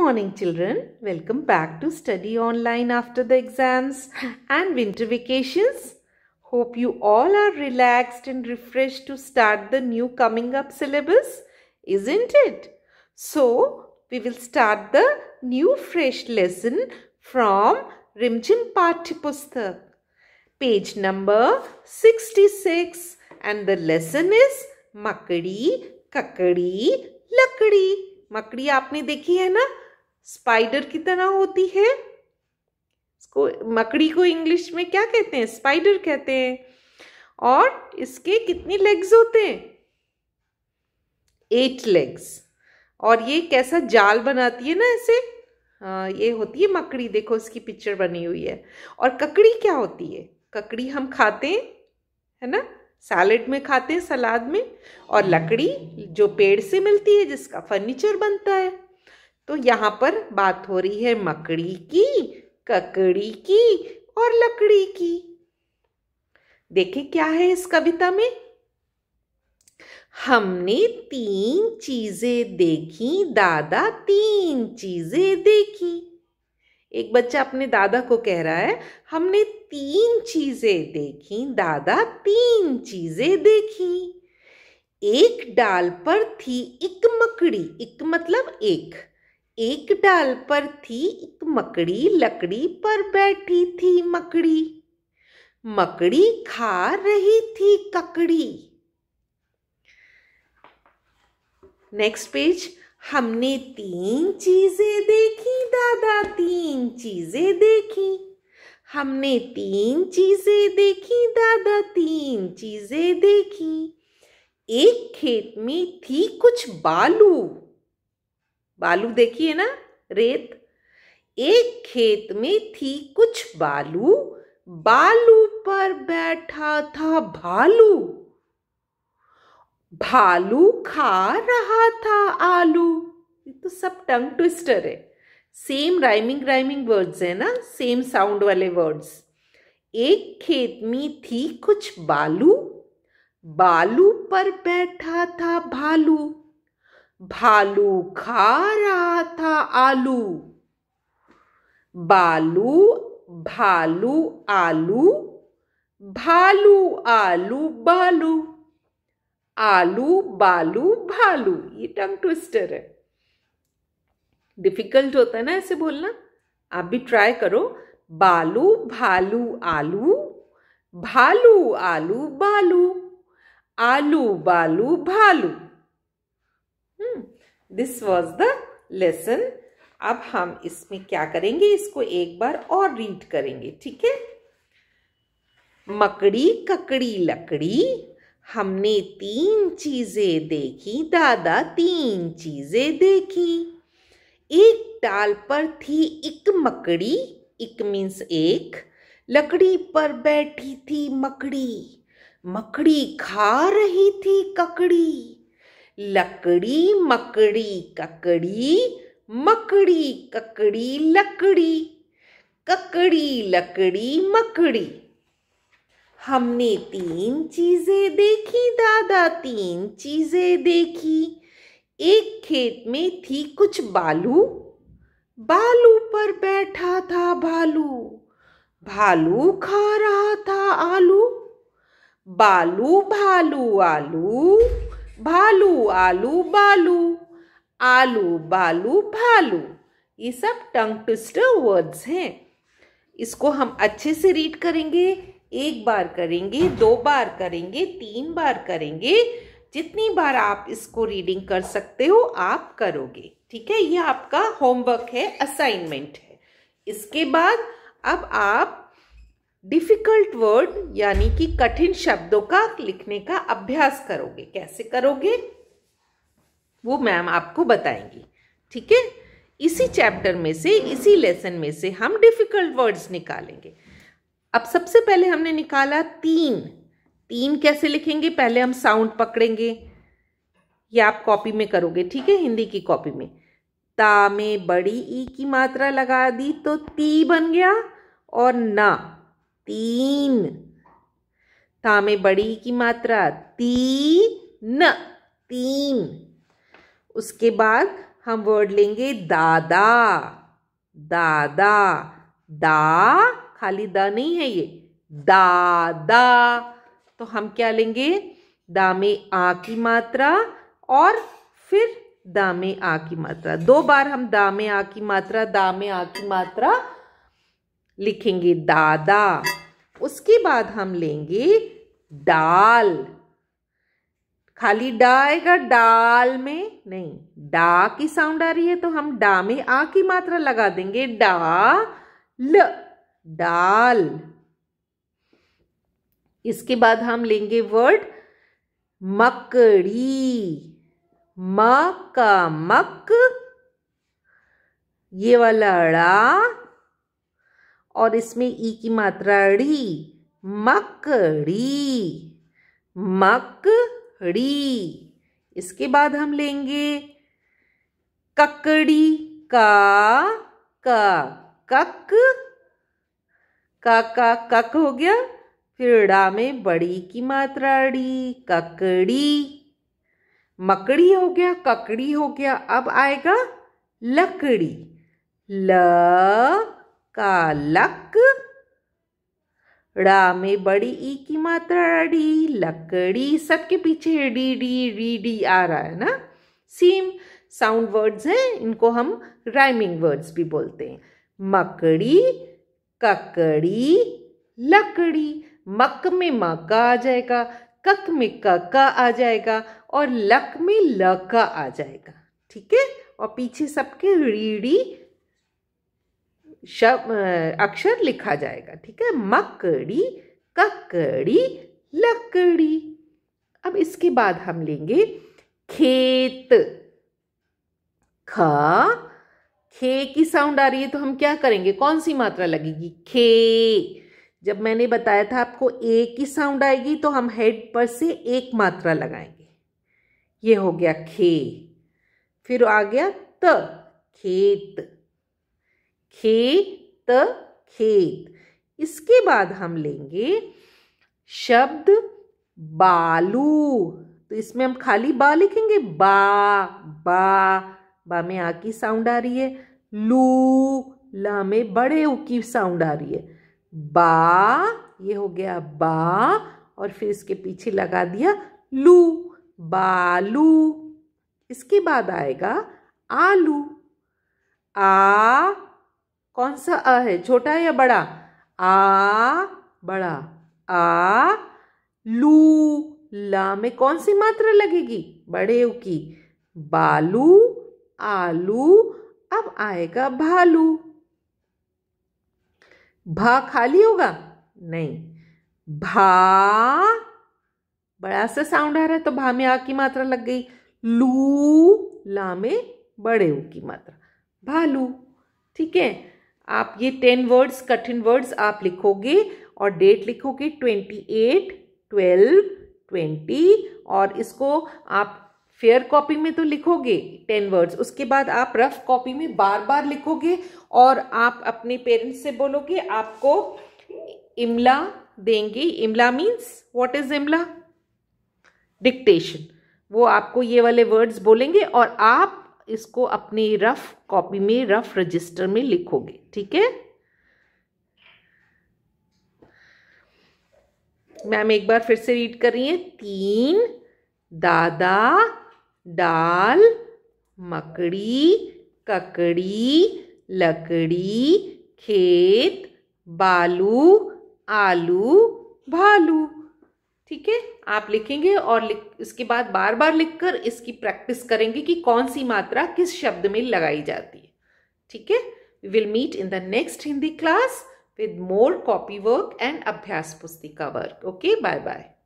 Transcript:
morning children. Welcome back to study online after the exams and winter vacations. Hope you all are relaxed and refreshed to start the new coming up syllabus, isn't it? So, we will start the new fresh lesson from Rimjim Pathipustak, page number 66 and the lesson is Makadi, Kakadi, Lakadi. मकड़ी आपने देखी है ना spider की तरह होती है इसको मकड़ी को इंग्लिश में क्या कहते हैं स्पाइडर कहते हैं और इसके कितने लेग्स होते हैं एट लेग्स और ये कैसा जाल बनाती है ना ऐसे हाँ ये होती है मकड़ी देखो इसकी पिक्चर बनी हुई है और ककड़ी क्या होती है ककड़ी हम खाते हैं है ना सैलेड में खाते हैं सलाद में और लकड़ी जो पेड़ से मिलती है जिसका फर्नीचर बनता है तो यहाँ पर बात हो रही है मकड़ी की ककड़ी की और लकड़ी की देखिए क्या है इस कविता में हमने तीन चीजें देखी दादा तीन चीजें देखी एक बच्चा अपने दादा को कह रहा है हमने तीन चीजें देखी दादा तीन चीजें देखी एक डाल पर थी एक मकड़ी एक मतलब एक एक डाल पर थी एक मकड़ी लकड़ी पर बैठी थी मकड़ी मकड़ी खा रही थी ककड़ी नेक्स्ट पेज हमने तीन चीजें देखी दादा तीन चीजें देखी हमने तीन चीजें देखी दादा तीन चीजें देखी एक खेत में थी कुछ बालू बालू देखिए ना रेत एक खेत में थी कुछ बालू बालू पर बैठा था भालू भालू खा रहा था आलू ये तो सब टंग ट्विस्टर है सेम राइमिंग राइमिंग वर्ड्स है ना सेम साउंड वाले वर्ड्स एक खेत में थी कुछ बालू बालू पर बैठा था भालू भालू खा रहा था आलू बालू भालू आलू भालू आलू बालू आलू बालू भालू ये टंग ट्विस्टर है डिफिकल्ट होता है ना ऐसे बोलना आप भी ट्राई करो बालू भालू आलू भालू आलू बालू आलू बालू भालू दिस वॉज द लेसन अब हम इसमें क्या करेंगे इसको एक बार और रीड करेंगे ठीक है मकड़ी ककड़ी लकड़ी हमने तीन चीजें देखी दादा तीन चीजें देखी एक डाल पर थी एक मकड़ी एक मीन्स एक लकड़ी पर बैठी थी मकड़ी मकड़ी खा रही थी ककड़ी लकड़ी मकड़ी ककड़ी मकड़ी ककड़ी लकड़ी ककड़ी लकड़ी मकड़ी हमने तीन चीजें देखी दादा तीन चीजें देखी एक खेत में थी कुछ बालू बालू पर बैठा था भालू भालू खा रहा था आलू बालू भालू आलू भालू आलू बालू आलू बालू भालू ये सब टंग ट्विस्टर वर्ड्स हैं इसको हम अच्छे से रीड करेंगे एक बार करेंगे दो बार करेंगे तीन बार करेंगे जितनी बार आप इसको रीडिंग कर सकते हो आप करोगे ठीक है ये आपका होमवर्क है असाइनमेंट है इसके बाद अब आप डिफिकल्ट वर्ड यानी कि कठिन शब्दों का लिखने का अभ्यास करोगे कैसे करोगे वो मैम आपको बताएंगी ठीक है इसी चैप्टर में से इसी लेसन में से हम डिफिकल्ट वर्ड्स निकालेंगे अब सबसे पहले हमने निकाला तीन तीन कैसे लिखेंगे पहले हम साउंड पकड़ेंगे या आप कॉपी में करोगे ठीक है हिंदी की कॉपी में ता में बड़ी ई की मात्रा लगा दी तो ती बन गया और ना तीन तामे में बड़ी की मात्रा तीन तीन उसके बाद हम वर्ड लेंगे दादा दादा दा खाली दा नहीं है ये दादा तो हम क्या लेंगे दा में आ की मात्रा और फिर दा में आ की मात्रा दो बार हम दा में आ की मात्रा दा में आ की मात्रा लिखेंगे दादा उसके बाद हम लेंगे डाल खाली डा आएगा डाल में नहीं डा की साउंड आ रही है तो हम डा में आ की मात्रा लगा देंगे डा ल डाल इसके बाद हम लेंगे वर्ड मकड़ी म का मक ये वाला अड़ा और इसमें ई की मात्रा ड़ी मकड़ी मकड़ी इसके बाद हम लेंगे ककड़ी का का कक का का कक हो गया फिर डा में बड़ी की मात्रा डी ककड़ी मकड़ी हो गया ककड़ी हो गया अब आएगा लकड़ी ल लक ड़ा में बड़ी ई की मात्रा डी लकड़ी सबके पीछे डी डी डी डी आ रहा है ना सेम साउंड वर्ड्स हैं इनको हम राइमिंग वर्ड्स भी बोलते हैं मकड़ी ककड़ी लकड़ी मक में मका आ जाएगा कक में कका आ जाएगा और लक में लका आ जाएगा ठीक है और पीछे सबके रीडी शब अक्षर लिखा जाएगा ठीक है मकड़ी ककड़ी लकड़ी अब इसके बाद हम लेंगे खेत ख खे की साउंड आ रही है तो हम क्या करेंगे कौन सी मात्रा लगेगी खे जब मैंने बताया था आपको ए की साउंड आएगी तो हम हेड पर से एक मात्रा लगाएंगे ये हो गया खे फिर आ गया त खेत खेत खेत इसके बाद हम लेंगे शब्द बालू तो इसमें हम खाली बा लिखेंगे बा बा बा में आ की साउंड आ रही है लू ला में बड़े ऊ की साउंड आ रही है बा ये हो गया बा और फिर इसके पीछे लगा दिया लू बालू इसके बाद आएगा आलू आ कौन सा अ है छोटा या बड़ा आ बड़ा आ लू ला में कौन सी मात्रा लगेगी बड़े की बालू आलू अब आएगा भालू भा खाली होगा नहीं भा बड़ा सा साउंड आ रहा है तो भा में आ की मात्रा लग गई लू ला में बड़े की मात्रा भालू ठीक है आप ये टेन वर्ड्स कठिन वर्ड्स आप लिखोगे और डेट लिखोगे ट्वेंटी एट ट्वेल्व ट्वेंटी और इसको आप फेयर कॉपी में तो लिखोगे टेन वर्ड्स उसके बाद आप रफ कॉपी में बार बार लिखोगे और आप अपने पेरेंट्स से बोलोगे आपको इमला देंगे इमला मीन्स व्हाट इज इमला डिक्टेशन वो आपको ये वाले वर्ड्स बोलेंगे और आप इसको अपनी रफ कॉपी में रफ रजिस्टर में लिखोगे ठीक है मैम एक बार फिर से रीड कर रही है तीन दादा डाल मकड़ी ककड़ी लकड़ी खेत बालू आलू भालू ठीक है आप लिखेंगे और लिख इसके बाद बार बार लिखकर इसकी प्रैक्टिस करेंगे कि कौन सी मात्रा किस शब्द में लगाई जाती है ठीक है we will meet in the next Hindi class with more copy work and अभ्यास पुस्तिका वर्क ओके बाय बाय